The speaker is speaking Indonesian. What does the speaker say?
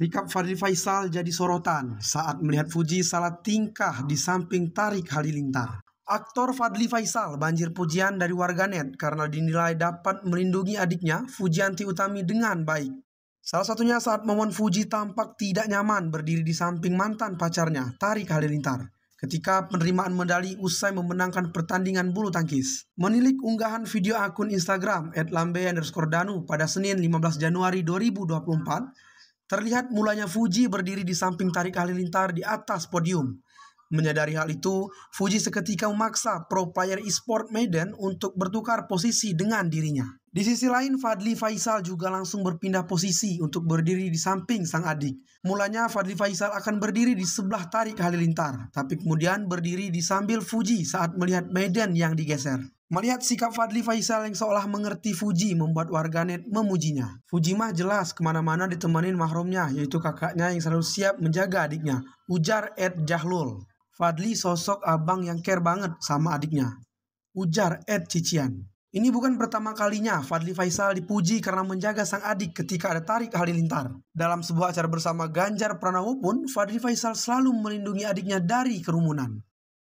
Sikap Fadli Faisal jadi sorotan saat melihat Fuji salah tingkah di samping Tarik Halilintar. Aktor Fadli Faisal banjir pujian dari warganet karena dinilai dapat melindungi adiknya Fujianti Utami dengan baik. Salah satunya saat momen Fuji tampak tidak nyaman berdiri di samping mantan pacarnya, Tarik Halilintar ketika penerimaan medali usai memenangkan pertandingan bulu tangkis. Menilik unggahan video akun Instagram @lambe_danu pada Senin 15 Januari 2024, Terlihat mulanya Fuji berdiri di samping tarik halilintar di atas podium. Menyadari hal itu, Fuji seketika memaksa pro player e-sport Medan untuk bertukar posisi dengan dirinya. Di sisi lain, Fadli Faisal juga langsung berpindah posisi untuk berdiri di samping sang adik. Mulanya Fadli Faisal akan berdiri di sebelah tarik halilintar, tapi kemudian berdiri di sambil Fuji saat melihat Medan yang digeser. Melihat sikap Fadli Faisal yang seolah mengerti Fuji membuat warganet memujinya. Fuji mah jelas kemana-mana ditemanin mahrumnya, yaitu kakaknya yang selalu siap menjaga adiknya, ujar Ed Jahlul. Fadli sosok abang yang care banget sama adiknya. Ujar Ed Cician. Ini bukan pertama kalinya Fadli Faisal dipuji karena menjaga sang adik ketika ada tarik halilintar. Dalam sebuah acara bersama Ganjar Pranowo pun, Fadli Faisal selalu melindungi adiknya dari kerumunan.